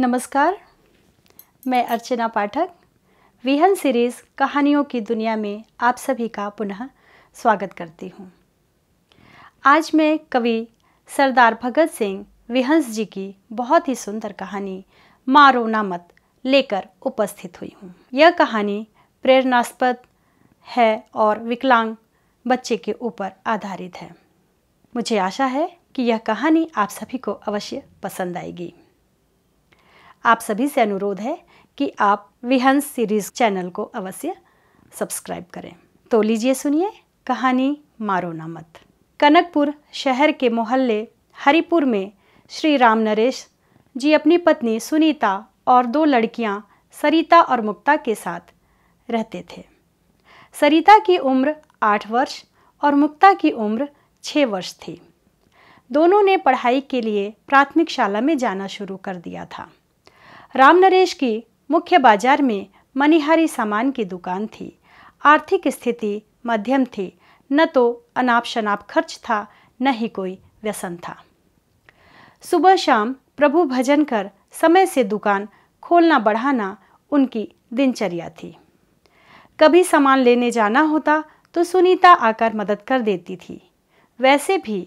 नमस्कार मैं अर्चना पाठक विहन सीरीज़ कहानियों की दुनिया में आप सभी का पुनः स्वागत करती हूँ आज मैं कवि सरदार भगत सिंह विहंस जी की बहुत ही सुंदर कहानी मारो ना मत लेकर उपस्थित हुई हूँ यह कहानी प्रेरणास्पद है और विकलांग बच्चे के ऊपर आधारित है मुझे आशा है कि यह कहानी आप सभी को अवश्य पसंद आएगी आप सभी से अनुरोध है कि आप विहंस सीरीज़ चैनल को अवश्य सब्सक्राइब करें तो लीजिए सुनिए कहानी मारो ना मत कनकपुर शहर के मोहल्ले हरिपुर में श्री राम नरेश जी अपनी पत्नी सुनीता और दो लड़कियां सरिता और मुक्ता के साथ रहते थे सरिता की उम्र आठ वर्ष और मुक्ता की उम्र छः वर्ष थी दोनों ने पढ़ाई के लिए प्राथमिक शाला में जाना शुरू कर दिया था राम नरेश की मुख्य बाजार में मनिहारी सामान की दुकान थी आर्थिक स्थिति मध्यम थी न तो अनाप शनाप खर्च था न ही कोई व्यसन था सुबह शाम प्रभु भजन कर समय से दुकान खोलना बढ़ाना उनकी दिनचर्या थी कभी सामान लेने जाना होता तो सुनीता आकर मदद कर देती थी वैसे भी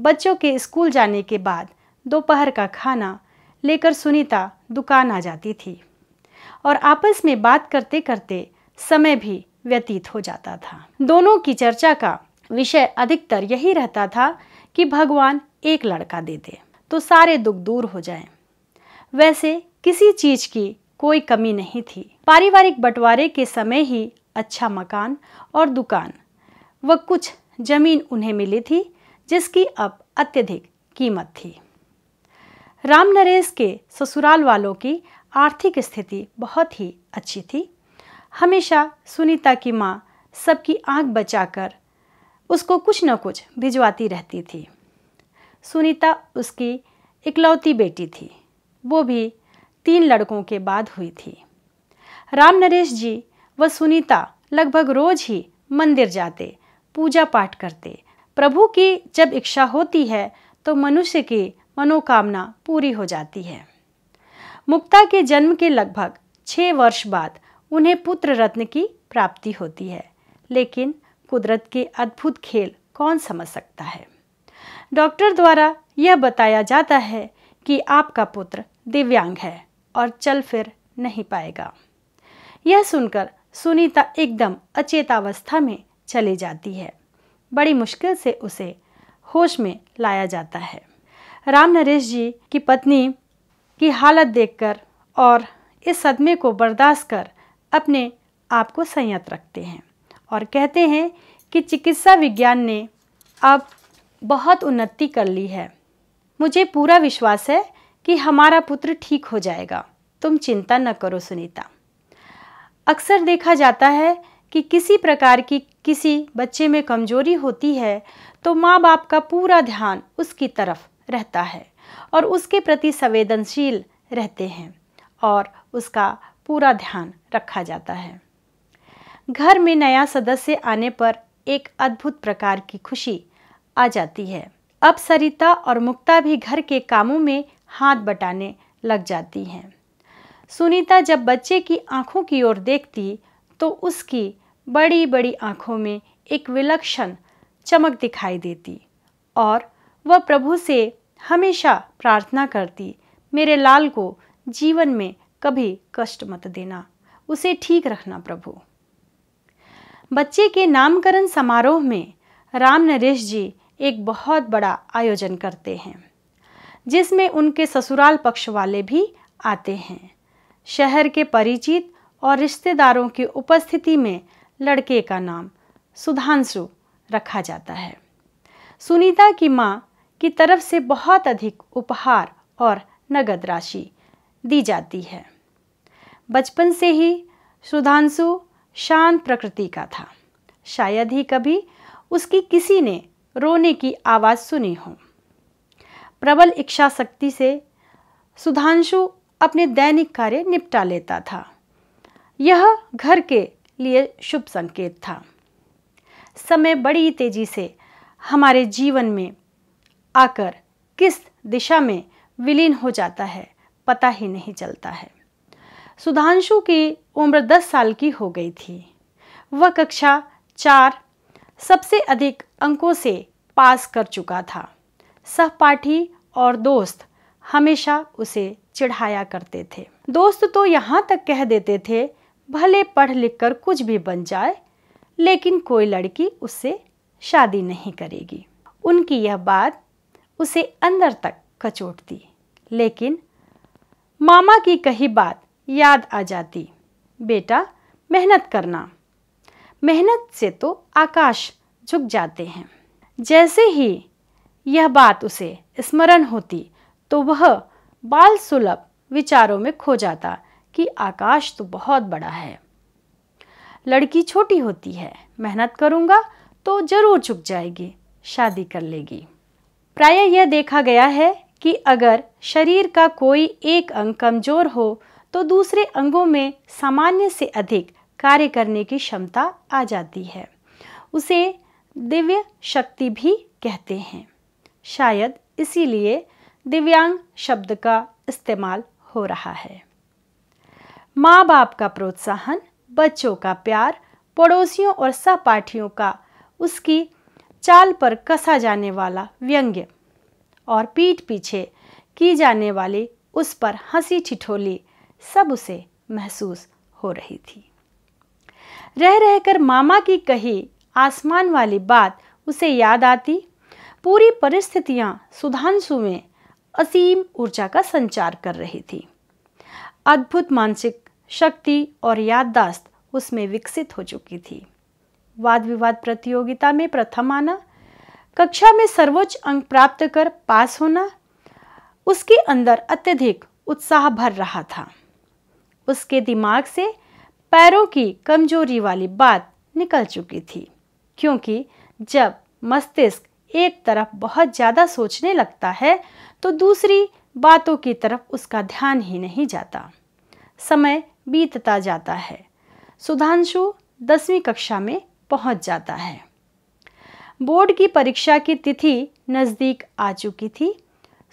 बच्चों के स्कूल जाने के बाद दोपहर का खाना लेकर सुनीता दुकान आ जाती थी और आपस में बात करते करते समय भी व्यतीत हो जाता था दोनों की चर्चा का विषय अधिकतर यही रहता था कि भगवान एक लड़का दे दे तो सारे दुख दूर हो जाए वैसे किसी चीज की कोई कमी नहीं थी पारिवारिक बंटवारे के समय ही अच्छा मकान और दुकान व कुछ जमीन उन्हें मिली थी जिसकी अब अत्यधिक कीमत थी राम नरेश के ससुराल वालों की आर्थिक स्थिति बहुत ही अच्छी थी हमेशा सुनीता की माँ सबकी आंख बचाकर उसको कुछ न कुछ भिजवाती रहती थी सुनीता उसकी इकलौती बेटी थी वो भी तीन लड़कों के बाद हुई थी राम नरेश जी व सुनीता लगभग रोज ही मंदिर जाते पूजा पाठ करते प्रभु की जब इच्छा होती है तो मनुष्य की मनोकामना पूरी हो जाती है मुक्ता के जन्म के लगभग छः वर्ष बाद उन्हें पुत्र रत्न की प्राप्ति होती है लेकिन कुदरत के अद्भुत खेल कौन समझ सकता है डॉक्टर द्वारा यह बताया जाता है कि आपका पुत्र दिव्यांग है और चल फिर नहीं पाएगा यह सुनकर सुनीता एकदम अचेतावस्था में चली जाती है बड़ी मुश्किल से उसे होश में लाया जाता है राम नरेश जी की पत्नी की हालत देखकर और इस सदमे को बर्दाश्त कर अपने आप को संयत रखते हैं और कहते हैं कि चिकित्सा विज्ञान ने अब बहुत उन्नति कर ली है मुझे पूरा विश्वास है कि हमारा पुत्र ठीक हो जाएगा तुम चिंता न करो सुनीता अक्सर देखा जाता है कि किसी प्रकार की किसी बच्चे में कमजोरी होती है तो माँ बाप का पूरा ध्यान उसकी तरफ रहता है और उसके प्रति संवेदनशील रहते हैं और उसका पूरा ध्यान रखा जाता है घर में नया सदस्य आने पर एक अद्भुत प्रकार की खुशी आ जाती है अब सरिता और मुक्ता भी घर के कामों में हाथ बटाने लग जाती हैं सुनीता जब बच्चे की आंखों की ओर देखती तो उसकी बड़ी बड़ी आंखों में एक विलक्षण चमक दिखाई देती और वह प्रभु से हमेशा प्रार्थना करती मेरे लाल को जीवन में कभी कष्ट मत देना उसे ठीक रखना प्रभु बच्चे के नामकरण समारोह में राम नरेश जी एक बहुत बड़ा आयोजन करते हैं जिसमें उनके ससुराल पक्ष वाले भी आते हैं शहर के परिचित और रिश्तेदारों की उपस्थिति में लड़के का नाम सुधांशु रखा जाता है सुनीता की माँ की तरफ से बहुत अधिक उपहार और नगद राशि दी जाती है बचपन से ही सुधांशु शांत प्रकृति का था शायद ही कभी उसकी किसी ने रोने की आवाज़ सुनी हो प्रबल इच्छा शक्ति से सुधांशु अपने दैनिक कार्य निपटा लेता था यह घर के लिए शुभ संकेत था समय बड़ी तेजी से हमारे जीवन में आकर किस दिशा में विलीन हो जाता है पता ही नहीं चलता है सुधांशु की उम्र 10 साल की हो गई थी वह कक्षा चार सबसे अधिक अंकों से पास कर चुका था सहपाठी और दोस्त हमेशा उसे चिढ़ाया करते थे दोस्त तो यहाँ तक कह देते थे भले पढ़ लिख कर कुछ भी बन जाए लेकिन कोई लड़की उससे शादी नहीं करेगी उनकी यह बात उसे अंदर तक कचोटती लेकिन मामा की कही बात याद आ जाती बेटा मेहनत करना मेहनत से तो आकाश झुक जाते हैं जैसे ही यह बात उसे स्मरण होती तो वह बाल सुलभ विचारों में खो जाता कि आकाश तो बहुत बड़ा है लड़की छोटी होती है मेहनत करूँगा तो ज़रूर झुक जाएगी शादी कर लेगी प्राय यह देखा गया है कि अगर शरीर का कोई एक अंग कमजोर हो तो दूसरे अंगों में सामान्य से अधिक कार्य करने की क्षमता आ जाती है उसे दिव्य शक्ति भी कहते हैं शायद इसीलिए दिव्यांग शब्द का इस्तेमाल हो रहा है माँ बाप का प्रोत्साहन बच्चों का प्यार पड़ोसियों और सहपाठियों का उसकी चाल पर कसा जाने वाला व्यंग्य और पीठ पीछे की जाने वाली उस पर हंसी ठिठोली सब उसे महसूस हो रही थी रह रहकर मामा की कही आसमान वाली बात उसे याद आती पूरी परिस्थितियां सुधांशु में असीम ऊर्जा का संचार कर रही थी अद्भुत मानसिक शक्ति और याददाश्त उसमें विकसित हो चुकी थी वाद विवाद प्रतियोगिता में प्रथम आना कक्षा में सर्वोच्च अंक प्राप्त कर पास होना उसके अंदर अत्यधिक उत्साह भर रहा था उसके दिमाग से पैरों की कमजोरी वाली बात निकल चुकी थी क्योंकि जब मस्तिष्क एक तरफ बहुत ज़्यादा सोचने लगता है तो दूसरी बातों की तरफ उसका ध्यान ही नहीं जाता समय बीतता जाता है सुधांशु दसवीं कक्षा में पहुंच जाता है बोर्ड की परीक्षा की तिथि नज़दीक आ चुकी थी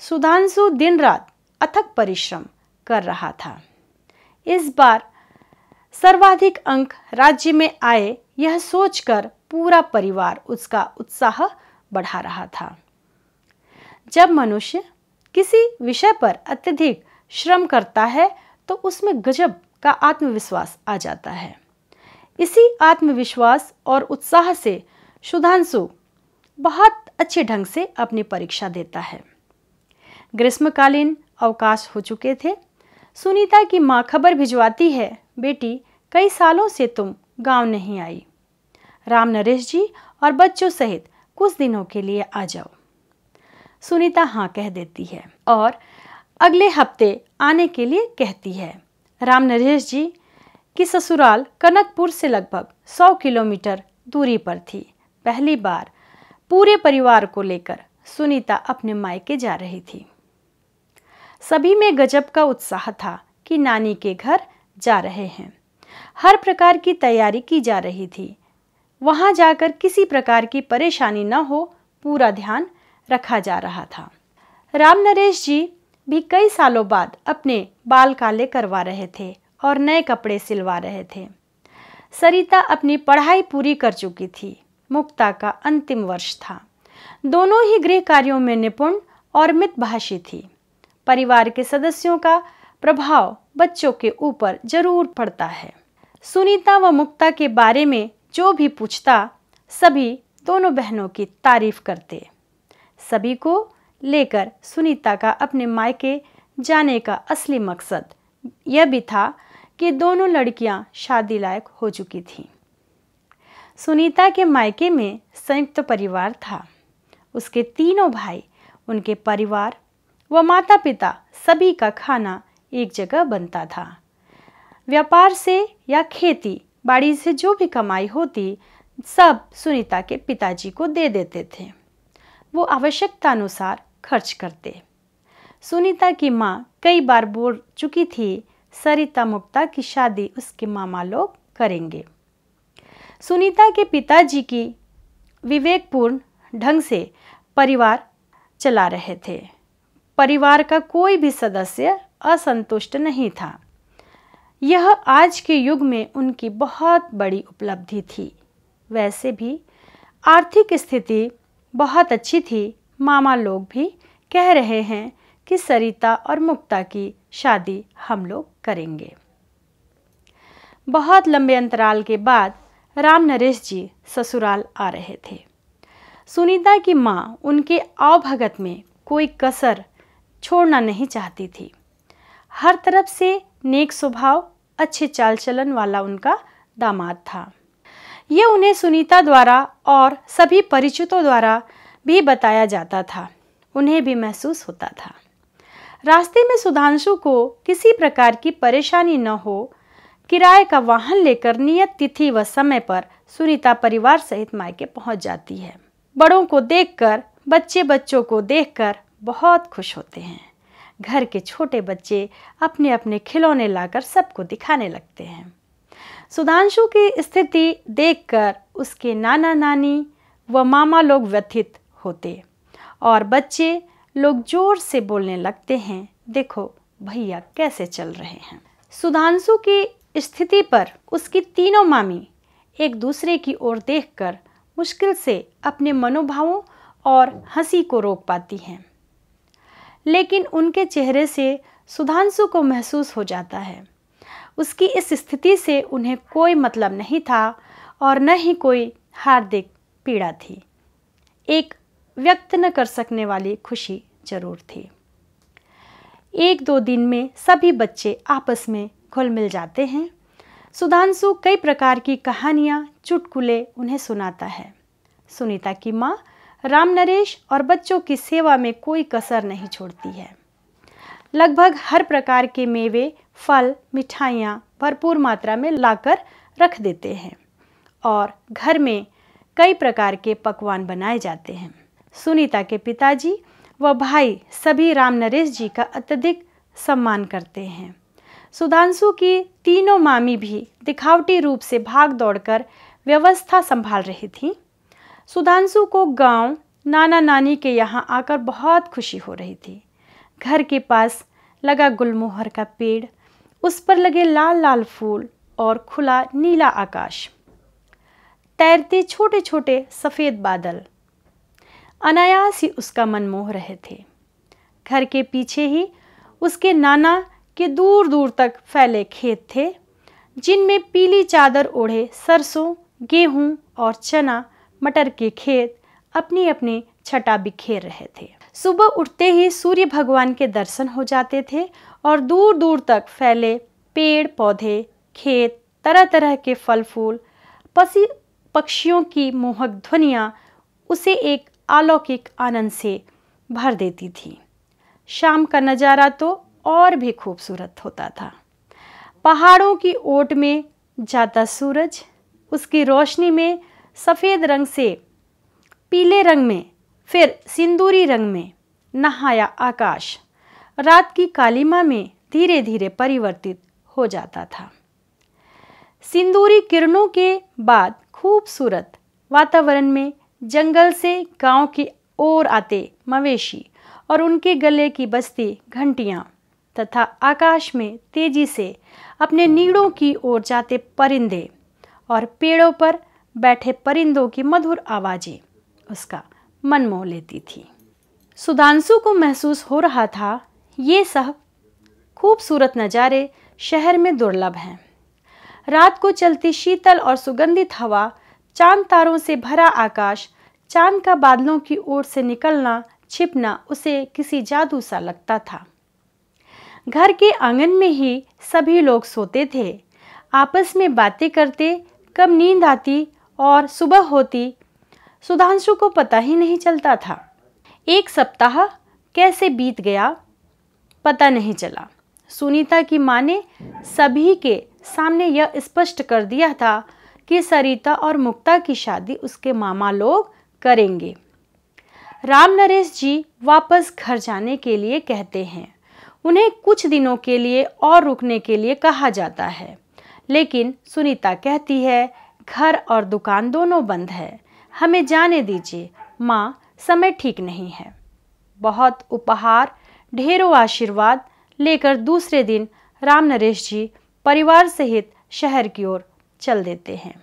सुधांशु दिन रात अथक परिश्रम कर रहा था इस बार सर्वाधिक अंक राज्य में आए यह सोचकर पूरा परिवार उसका उत्साह बढ़ा रहा था जब मनुष्य किसी विषय पर अत्यधिक श्रम करता है तो उसमें गजब का आत्मविश्वास आ जाता है इसी आत्मविश्वास और उत्साह से सुधांशु बहुत अच्छे ढंग से अपनी परीक्षा देता है ग्रीष्मकालीन अवकाश हो चुके थे सुनीता की माँ खबर भिजवाती है बेटी कई सालों से तुम गांव नहीं आई राम नरेश जी और बच्चों सहित कुछ दिनों के लिए आ जाओ सुनीता हाँ कह देती है और अगले हफ्ते आने के लिए कहती है राम नरेश जी कि ससुराल कनकपुर से लगभग 100 किलोमीटर दूरी पर थी पहली बार पूरे परिवार को लेकर सुनीता अपने मायके जा रही थी सभी में गजब का उत्साह था कि नानी के घर जा रहे हैं हर प्रकार की तैयारी की जा रही थी वहाँ जाकर किसी प्रकार की परेशानी न हो पूरा ध्यान रखा जा रहा था राम नरेश जी भी कई सालों बाद अपने बाल काले करवा रहे थे और नए कपड़े सिलवा रहे थे सरिता अपनी पढ़ाई पूरी कर चुकी थी मुक्ता का अंतिम वर्ष था दोनों ही गृह कार्यों में निपुण और मितभाषी थी परिवार के सदस्यों का प्रभाव बच्चों के ऊपर जरूर पड़ता है सुनीता व मुक्ता के बारे में जो भी पूछता सभी दोनों बहनों की तारीफ करते सभी को लेकर सुनीता का अपने मायके जाने का असली मकसद यह भी था कि दोनों लड़कियां शादी लायक हो चुकी थीं सुनीता के मायके में संयुक्त परिवार था उसके तीनों भाई उनके परिवार व माता पिता सभी का खाना एक जगह बनता था व्यापार से या खेती बाड़ी से जो भी कमाई होती सब सुनीता के पिताजी को दे देते थे वो आवश्यकतानुसार खर्च करते सुनीता की माँ कई बार बोल चुकी थी सरिता मुक्ता की शादी उसके मामा लोग करेंगे सुनीता के पिताजी की विवेकपूर्ण ढंग से परिवार चला रहे थे परिवार का कोई भी सदस्य असंतुष्ट नहीं था यह आज के युग में उनकी बहुत बड़ी उपलब्धि थी वैसे भी आर्थिक स्थिति बहुत अच्छी थी मामा लोग भी कह रहे हैं कि सरिता और मुक्ता की शादी हम लोग करेंगे बहुत लंबे अंतराल के बाद राम नरेश जी ससुराल आ रहे थे सुनीता की माँ उनके आवभगत में कोई कसर छोड़ना नहीं चाहती थी हर तरफ से नेक स्वभाव अच्छे चाल चलन वाला उनका दामाद था ये उन्हें सुनीता द्वारा और सभी परिचितों द्वारा भी बताया जाता था उन्हें भी महसूस होता था रास्ते में सुधांशु को किसी प्रकार की परेशानी न हो किराए का वाहन लेकर नियत तिथि व समय पर सुनीता परिवार सहित मायके पहुंच जाती है बड़ों को देखकर बच्चे बच्चों को देखकर बहुत खुश होते हैं घर के छोटे बच्चे अपने अपने खिलौने लाकर सबको दिखाने लगते हैं सुधांशु की स्थिति देखकर उसके नाना नानी व मामा लोग व्यथित होते और बच्चे लोग जोर से बोलने लगते हैं देखो भैया कैसे चल रहे हैं सुधांशु की स्थिति पर उसकी तीनों मामी एक दूसरे की ओर देखकर मुश्किल से अपने मनोभावों और हंसी को रोक पाती हैं लेकिन उनके चेहरे से सुधांशु को महसूस हो जाता है उसकी इस स्थिति से उन्हें कोई मतलब नहीं था और न ही कोई हार्दिक पीड़ा थी एक व्यक्त न कर सकने वाली खुशी जरूर थी एक दो दिन में सभी बच्चे आपस में घुल मिल जाते हैं सुधांशु कई प्रकार की कहानियाँ चुटकुले उन्हें सुनाता है सुनीता की माँ राम नरेश और बच्चों की सेवा में कोई कसर नहीं छोड़ती है लगभग हर प्रकार के मेवे फल मिठाइयाँ भरपूर मात्रा में लाकर रख देते हैं और घर में कई प्रकार के पकवान बनाए जाते हैं सुनीता के पिताजी व भाई सभी राम नरेश जी का अत्यधिक सम्मान करते हैं सुधांशु की तीनों मामी भी दिखावटी रूप से भाग दौड़कर व्यवस्था संभाल रही थी सुधांशु को गांव नाना नानी के यहाँ आकर बहुत खुशी हो रही थी घर के पास लगा गुलमोहर का पेड़ उस पर लगे लाल लाल फूल और खुला नीला आकाश तैरते छोटे छोटे सफ़ेद बादल अनायास ही उसका मन मोह रहे थे घर के पीछे ही उसके नाना के दूर दूर तक फैले खेत थे जिनमें पीली चादर ओढ़े सरसों गेहूं और चना मटर के खेत अपनी अपनी छटा बिखेर रहे थे सुबह उठते ही सूर्य भगवान के दर्शन हो जाते थे और दूर दूर तक फैले पेड़ पौधे खेत तरह तरह के फल फूल पसी पक्षियों की मोहक ध्वनियाँ उसे एक अलौकिक आनंद से भर देती थी शाम का नज़ारा तो और भी खूबसूरत होता था पहाड़ों की ओट में जाता सूरज उसकी रोशनी में सफ़ेद रंग से पीले रंग में फिर सिंदूरी रंग में नहाया आकाश रात की कालिमा में धीरे धीरे परिवर्तित हो जाता था सिंदूरी किरणों के बाद खूबसूरत वातावरण में जंगल से गांव की ओर आते मवेशी और उनके गले की बस्ती घंटियाँ तथा आकाश में तेजी से अपने नीड़ों की ओर जाते परिंदे और पेड़ों पर बैठे परिंदों की मधुर आवाज़ें उसका मन मोह लेती थी सुधांशु को महसूस हो रहा था ये सब खूबसूरत नज़ारे शहर में दुर्लभ हैं रात को चलती शीतल और सुगंधित हवा चांद तारों से भरा आकाश चांद का बादलों की ओर से निकलना छिपना उसे किसी जादू सा लगता था घर के आंगन में ही सभी लोग सोते थे आपस में बातें करते कब नींद आती और सुबह होती सुधांशु को पता ही नहीं चलता था एक सप्ताह कैसे बीत गया पता नहीं चला सुनीता की माँ ने सभी के सामने यह स्पष्ट कर दिया था कि सरिता और मुक्ता की शादी उसके मामा लोग करेंगे राम नरेश जी वापस घर जाने के लिए कहते हैं उन्हें कुछ दिनों के लिए और रुकने के लिए कहा जाता है लेकिन सुनीता कहती है घर और दुकान दोनों बंद है हमें जाने दीजिए माँ समय ठीक नहीं है बहुत उपहार ढेरों आशीर्वाद लेकर दूसरे दिन राम नरेश जी परिवार सहित शहर की ओर चल देते हैं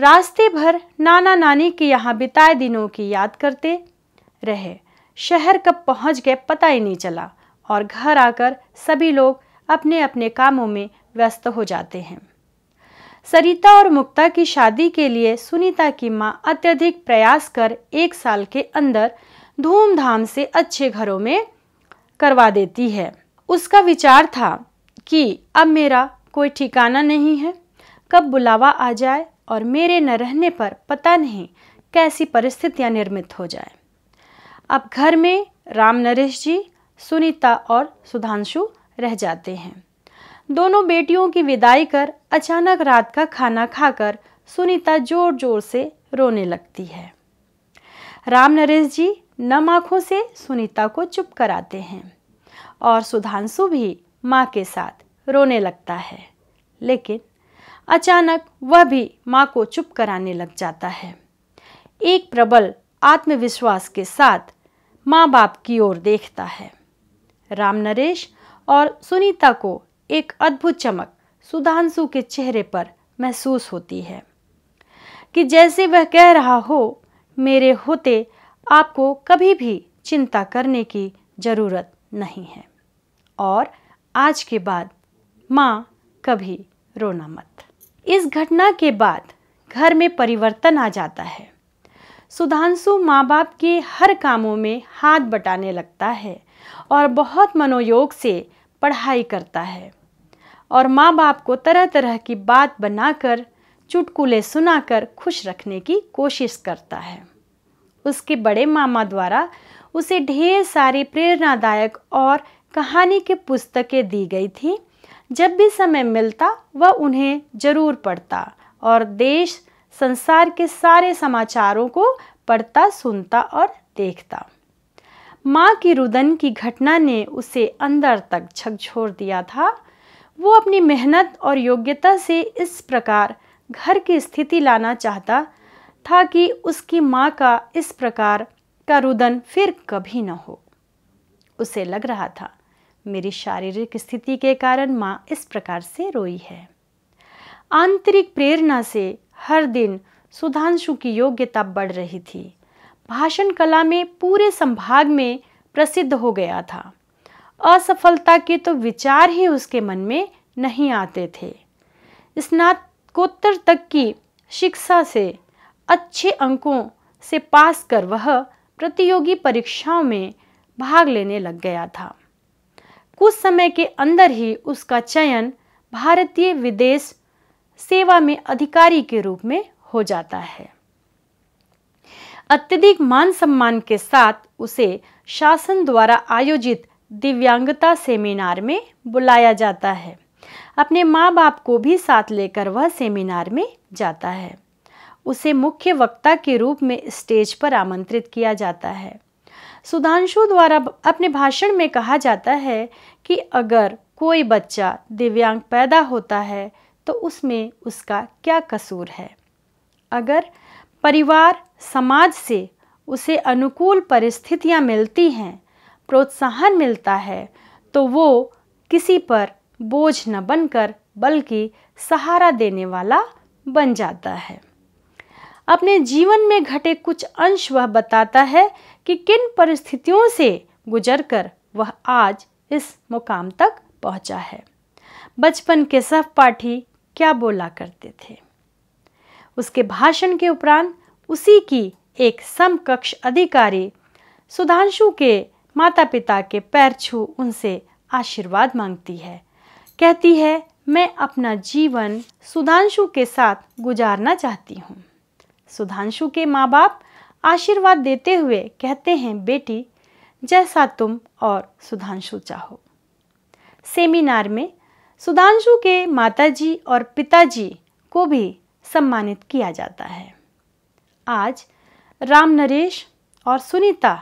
रास्ते भर नाना नानी के यहाँ बिताए दिनों की याद करते रहे शहर कब पहुँच गए पता ही नहीं चला और घर आकर सभी लोग अपने अपने कामों में व्यस्त हो जाते हैं सरिता और मुक्ता की शादी के लिए सुनीता की माँ अत्यधिक प्रयास कर एक साल के अंदर धूमधाम से अच्छे घरों में करवा देती है उसका विचार था कि अब मेरा कोई ठिकाना नहीं है कब बुलावा आ जाए और मेरे न रहने पर पता नहीं कैसी परिस्थितियां निर्मित हो जाए अब घर में राम नरेश जी सुनीता और सुधांशु रह जाते हैं दोनों बेटियों की विदाई कर अचानक रात का खाना खाकर सुनीता जोर जोर से रोने लगती है राम नरेश जी नम आँखों से सुनीता को चुप कराते हैं और सुधांशु भी माँ के साथ रोने लगता है लेकिन अचानक वह भी माँ को चुप कराने लग जाता है एक प्रबल आत्मविश्वास के साथ माँ बाप की ओर देखता है राम नरेश और सुनीता को एक अद्भुत चमक सुधांशु के चेहरे पर महसूस होती है कि जैसे वह कह रहा हो मेरे होते आपको कभी भी चिंता करने की ज़रूरत नहीं है और आज के बाद माँ कभी रोना मत इस घटना के बाद घर में परिवर्तन आ जाता है सुधांशु माँ बाप के हर कामों में हाथ बटाने लगता है और बहुत मनोयोग से पढ़ाई करता है और माँ बाप को तरह तरह की बात बनाकर चुटकुले सुनाकर खुश रखने की कोशिश करता है उसके बड़े मामा द्वारा उसे ढेर सारी प्रेरणादायक और कहानी की पुस्तकें दी गई थी जब भी समय मिलता वह उन्हें जरूर पढ़ता और देश संसार के सारे समाचारों को पढ़ता सुनता और देखता माँ की रुदन की घटना ने उसे अंदर तक झकझोर दिया था वो अपनी मेहनत और योग्यता से इस प्रकार घर की स्थिति लाना चाहता था कि उसकी माँ का इस प्रकार का रुदन फिर कभी न हो उसे लग रहा था मेरी शारीरिक स्थिति के कारण माँ इस प्रकार से रोई है आंतरिक प्रेरणा से हर दिन सुधांशु की योग्यता बढ़ रही थी भाषण कला में पूरे संभाग में प्रसिद्ध हो गया था असफलता के तो विचार ही उसके मन में नहीं आते थे स्नातकोत्तर तक की शिक्षा से अच्छे अंकों से पास कर वह प्रतियोगी परीक्षाओं में भाग लेने लग गया था कुछ समय के अंदर ही उसका चयन भारतीय विदेश सेवा में अधिकारी के रूप में हो जाता है अत्यधिक मान सम्मान के साथ उसे शासन द्वारा आयोजित दिव्यांगता सेमिनार में बुलाया जाता है अपने माँ बाप को भी साथ लेकर वह सेमिनार में जाता है उसे मुख्य वक्ता के रूप में स्टेज पर आमंत्रित किया जाता है सुधांशु द्वारा अपने भाषण में कहा जाता है कि अगर कोई बच्चा दिव्यांग पैदा होता है तो उसमें उसका क्या कसूर है अगर परिवार समाज से उसे अनुकूल परिस्थितियां मिलती हैं प्रोत्साहन मिलता है तो वो किसी पर बोझ न बनकर बल्कि सहारा देने वाला बन जाता है अपने जीवन में घटे कुछ अंश वह बताता है कि किन परिस्थितियों से गुजर कर वह आज इस मुकाम तक पहुंचा है बचपन के सहपाठी क्या बोला करते थे उसके भाषण के उपरांत उसी की एक समकक्ष अधिकारी सुधांशु के माता पिता के पैर छू उनसे आशीर्वाद मांगती है कहती है मैं अपना जीवन सुधांशु के साथ गुजारना चाहती हूँ सुधांशु के माँ बाप आशीर्वाद देते हुए कहते हैं बेटी जैसा तुम और सुधांशु चाहो सेमिनार में सुधांशु के माताजी और पिताजी को भी सम्मानित किया जाता है आज राम नरेश और सुनीता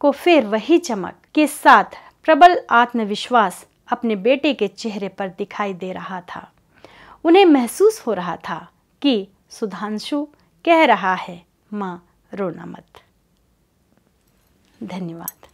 को फिर वही चमक के साथ प्रबल आत्मविश्वास अपने बेटे के चेहरे पर दिखाई दे रहा था उन्हें महसूस हो रहा था कि सुधांशु कह रहा है माँ रोना मत धन्यवाद